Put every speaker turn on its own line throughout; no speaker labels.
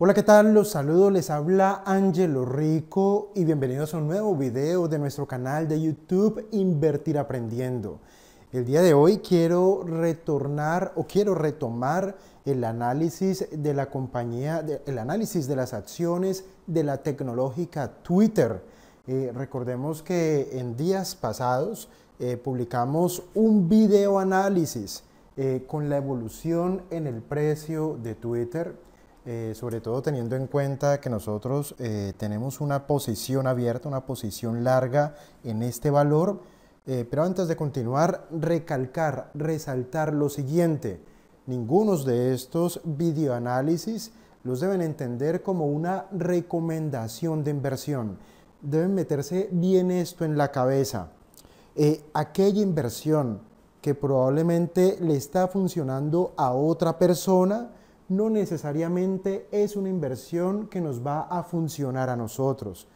Hola, ¿qué tal? Los saludo, les habla Angelo Rico y bienvenidos a un nuevo video de nuestro canal de YouTube Invertir Aprendiendo. El día de hoy quiero retornar o quiero retomar el análisis de la compañía, el análisis de las acciones de la tecnológica Twitter. Eh, recordemos que en días pasados eh, publicamos un video análisis eh, con la evolución en el precio de Twitter eh, sobre todo teniendo en cuenta que nosotros eh, tenemos una posición abierta, una posición larga en este valor. Eh, pero antes de continuar, recalcar, resaltar lo siguiente. Ninguno de estos videoanálisis los deben entender como una recomendación de inversión. Deben meterse bien esto en la cabeza. aquella inversión que probablemente le está funcionando a otra persona, no necesariamente es una inversión que nos va a funcionar a nosotros.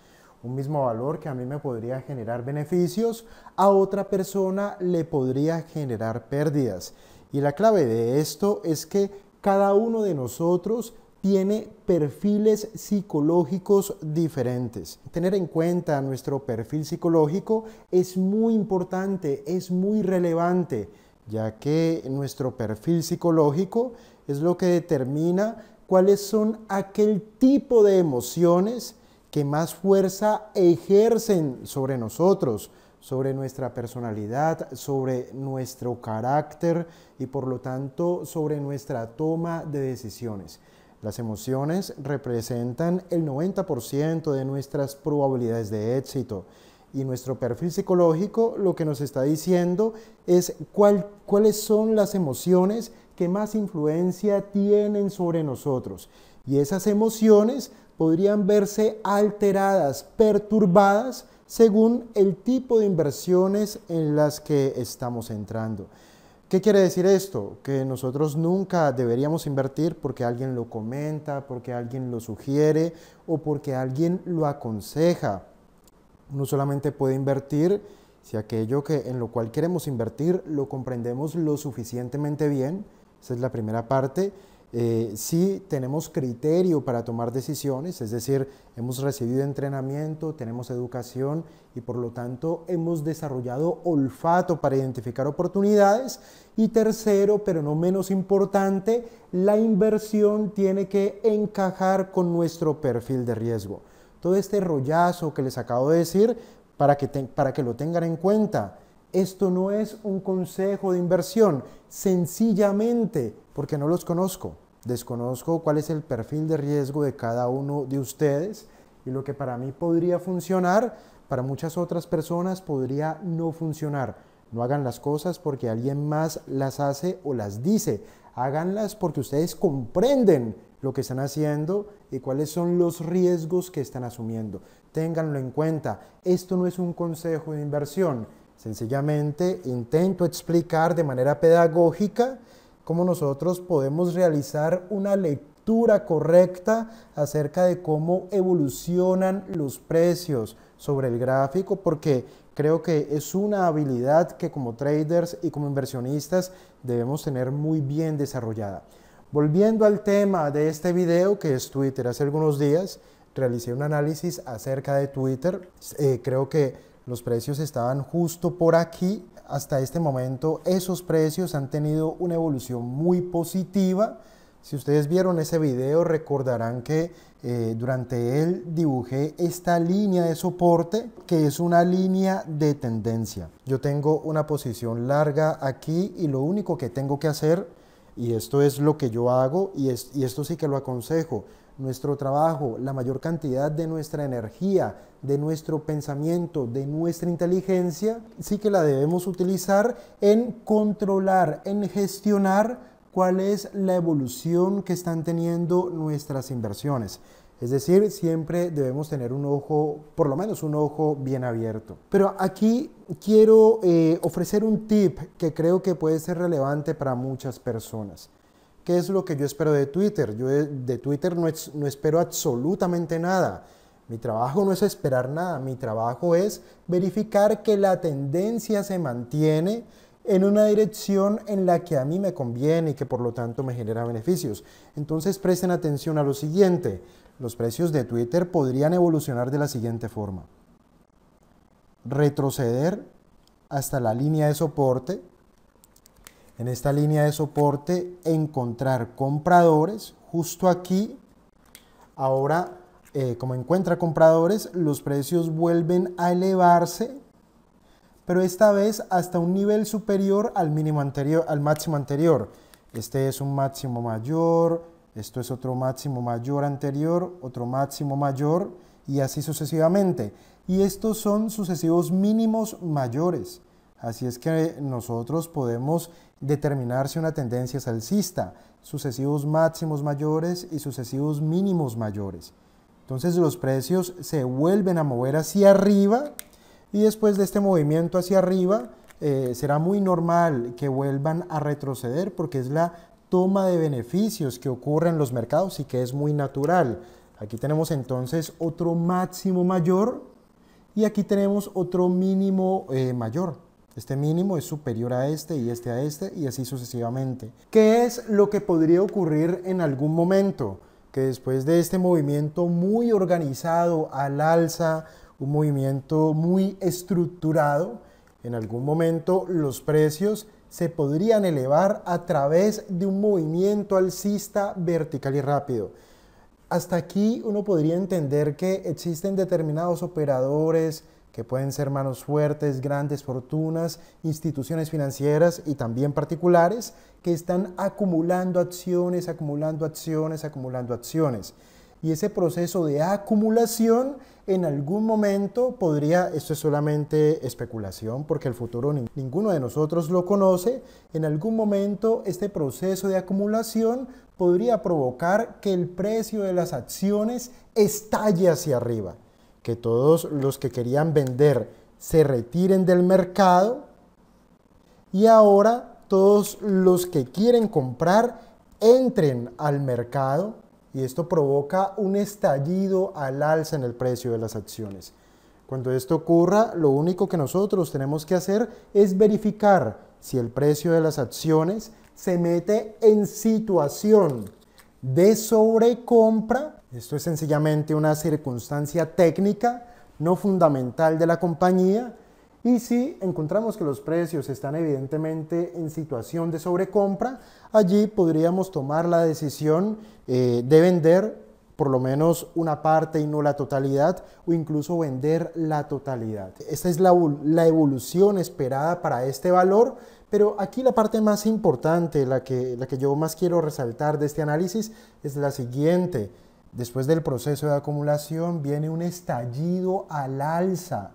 Un mismo valor que a mí me podría generar beneficios, a otra persona le podría generar pérdidas. Y la clave de esto es que cada uno de nosotros tiene perfiles psicológicos diferentes. Tener en cuenta nuestro perfil psicológico es muy importante, es muy relevante ya que nuestro perfil psicológico es lo que determina cuáles son aquel tipo de emociones que más fuerza ejercen sobre nosotros, sobre nuestra personalidad, sobre nuestro carácter y por lo tanto sobre nuestra toma de decisiones. Las emociones representan el 90% de nuestras probabilidades de éxito y nuestro perfil psicológico lo que nos está diciendo es cuáles son las emociones que más influencia tienen sobre nosotros. Y esas emociones podrían verse alteradas, perturbadas, según el tipo de inversiones en las que estamos entrando. ¿Qué quiere decir esto? Que nosotros nunca deberíamos invertir porque alguien lo comenta, porque alguien lo sugiere o porque alguien lo aconseja. Uno solamente puede invertir si aquello que en lo cual queremos invertir lo comprendemos lo suficientemente bien, esa es la primera parte, eh, si tenemos criterio para tomar decisiones, es decir, hemos recibido entrenamiento, tenemos educación y por lo tanto hemos desarrollado olfato para identificar oportunidades. Y tercero, pero no menos importante, la inversión tiene que encajar con nuestro perfil de riesgo todo este rollazo que les acabo de decir para que, para que lo tengan en cuenta. Esto no es un consejo de inversión, sencillamente porque no los conozco. Desconozco cuál es el perfil de riesgo de cada uno de ustedes y lo que para mí podría funcionar, para muchas otras personas podría no funcionar. No hagan las cosas porque alguien más las hace o las dice. Háganlas porque ustedes comprenden lo que están haciendo y cuáles son los riesgos que están asumiendo. Ténganlo en cuenta, esto no es un consejo de inversión, sencillamente intento explicar de manera pedagógica cómo nosotros podemos realizar una lectura correcta acerca de cómo evolucionan los precios sobre el gráfico, porque creo que es una habilidad que como traders y como inversionistas debemos tener muy bien desarrollada. Volviendo al tema de este video que es Twitter, hace algunos días realicé un análisis acerca de Twitter. Eh, creo que los precios estaban justo por aquí. Hasta este momento esos precios han tenido una evolución muy positiva. Si ustedes vieron ese video recordarán que eh, durante él dibujé esta línea de soporte que es una línea de tendencia. Yo tengo una posición larga aquí y lo único que tengo que hacer y esto es lo que yo hago y, es, esto sí que lo aconsejo. Nuestro trabajo, la mayor cantidad de nuestra energía, de nuestro pensamiento, de nuestra inteligencia, sí que la debemos utilizar en controlar, en gestionar cuál es la evolución que están teniendo nuestras inversiones. Es decir, siempre debemos tener un ojo, por lo menos un ojo bien abierto. Pero aquí quiero eh, ofrecer un tip que creo que puede ser relevante para muchas personas. ¿Qué es lo que yo espero de Twitter? Yo eh, de Twitter no espero absolutamente nada. Mi trabajo no es esperar nada, mi trabajo es verificar que la tendencia se mantiene, en una dirección en la que a mí me conviene y que por lo tanto me genera beneficios. Entonces presten atención a lo siguiente, los precios de Twitter podrían evolucionar de la siguiente forma. Retroceder hasta la línea de soporte, en esta línea de soporte encontrar compradores justo aquí, ahora eh, como encuentra compradores, los precios vuelven a elevarse pero esta vez hasta un nivel superior al mínimo anterior, al máximo anterior. Este es un máximo mayor, esto es otro máximo mayor anterior, otro máximo mayor y así sucesivamente. Y estos son sucesivos mínimos mayores. Así es que nosotros podemos determinar si una tendencia es alcista, sucesivos máximos mayores y sucesivos mínimos mayores. Entonces los precios se vuelven a mover hacia arriba y después de este movimiento hacia arriba eh, será muy normal que vuelvan a retroceder porque es la toma de beneficios que ocurre en los mercados y que es muy natural. Aquí tenemos entonces otro máximo mayor y aquí tenemos otro mínimo eh, mayor. Este mínimo es superior a este y este a este y así sucesivamente. ¿Qué es lo que podría ocurrir en algún momento? Que después de este movimiento muy organizado al alza, un movimiento muy estructurado. En algún momento los precios se podrían elevar a través de un movimiento alcista vertical y rápido. Hasta aquí uno podría entender que existen determinados operadores que pueden ser manos fuertes, grandes fortunas, instituciones financieras y también particulares que están acumulando acciones, acumulando acciones, acumulando acciones. Y ese proceso de acumulación en algún momento podría, esto es solamente especulación porque el futuro ninguno de nosotros lo conoce, en algún momento este proceso de acumulación podría provocar que el precio de las acciones estalle hacia arriba, que todos los que querían vender se retiren del mercado y ahora todos los que quieren comprar entren al mercado y esto provoca un estallido al alza en el precio de las acciones. Cuando esto ocurra, lo único que nosotros tenemos que hacer es verificar si el precio de las acciones se mete en situación de sobrecompra. Esto es sencillamente una circunstancia técnica, no fundamental de la compañía, y si encontramos que los precios están evidentemente en situación de sobrecompra, allí podríamos tomar la decisión eh, de vender por lo menos una parte y no la totalidad, o incluso vender la totalidad. Esta es la, la, evolución esperada para este valor, pero aquí la parte más importante, la que, la que yo más quiero resaltar de este análisis, es la siguiente. Después del proceso de acumulación viene un estallido al alza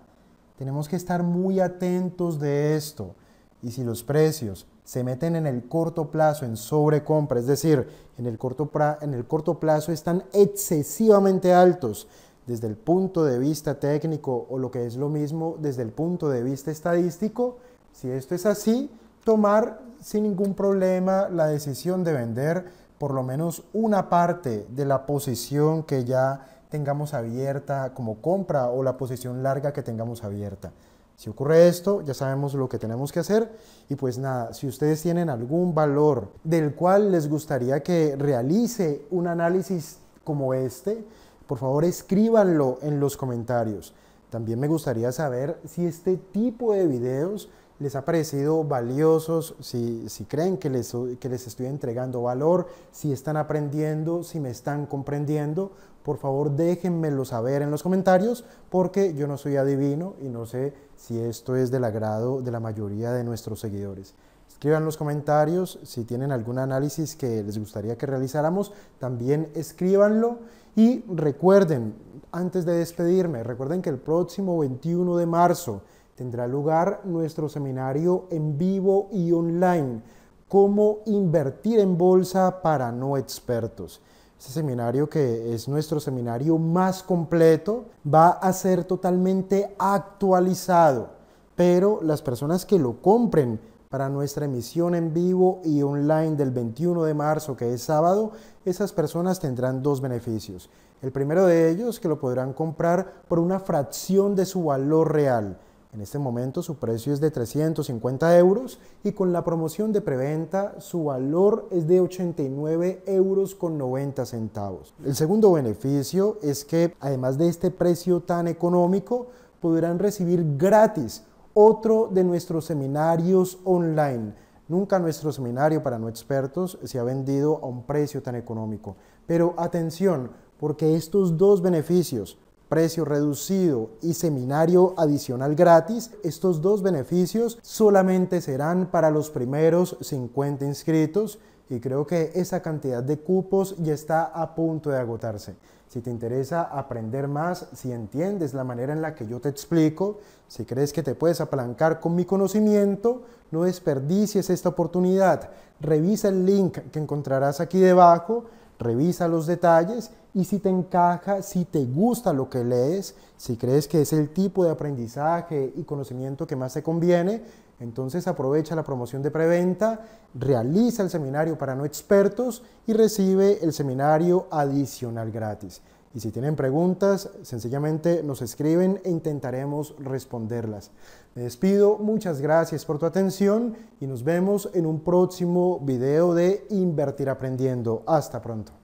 tenemos que estar muy atentos de esto. Y si los precios se meten en el corto plazo en sobrecompra, es decir, en el corto, en el corto plazo están excesivamente altos desde el punto de vista técnico o lo que es lo mismo desde el punto de vista estadístico, si esto es así, tomar sin ningún problema la decisión de vender por lo menos una parte de la posición que ya tengamos abierta como compra o la posición larga que tengamos abierta. Si ocurre esto, ya sabemos lo que tenemos que hacer. Y pues nada, si ustedes tienen algún valor del cual les gustaría que realice un análisis como este, por favor escríbanlo en los comentarios. También me gustaría saber si este tipo de videos les ha parecido valiosos, si, creen que les, que les estoy entregando valor, si están aprendiendo, si me están comprendiendo por favor déjenmelo saber en los comentarios porque yo no soy adivino y no sé si esto es del agrado de la mayoría de nuestros seguidores. Escriban los comentarios si tienen algún análisis que les gustaría que realizáramos, también escríbanlo y recuerden, antes de despedirme, recuerden que el próximo 21 de marzo tendrá lugar nuestro seminario en vivo y online, cómo invertir en bolsa para no expertos. Este seminario que es nuestro seminario más completo va a ser totalmente actualizado, pero las personas que lo compren para nuestra emisión en vivo y online del 21 de marzo, que es sábado, esas personas tendrán dos beneficios. El primero de ellos, que lo podrán comprar por una fracción de su valor real. En este momento su precio es de 350 euros y con la promoción de preventa su valor es de 89 euros con 90 centavos. El segundo beneficio es que además de este precio tan económico podrán recibir gratis otro de nuestros seminarios online. Nunca nuestro seminario para no expertos se ha vendido a un precio tan económico. Pero atención, porque estos dos beneficios, precio reducido y seminario adicional gratis, estos dos beneficios solamente serán para los primeros 50 inscritos y creo que esa cantidad de cupos ya está a punto de agotarse. Si te interesa aprender más, si entiendes la manera en la que yo te explico, si crees que te puedes apalancar con mi conocimiento, no desperdicies esta oportunidad. Revisa el link que encontrarás aquí debajo revisa los detalles y si te encaja, si te gusta lo que lees, si crees que es el tipo de aprendizaje y conocimiento que más te conviene, entonces aprovecha la promoción de preventa, realiza el seminario para no expertos y recibe el seminario adicional gratis. Y si tienen preguntas, sencillamente nos escriben e intentaremos responderlas. Me despido, muchas gracias por tu atención y nos vemos en un próximo video de Invertir Aprendiendo. Hasta pronto.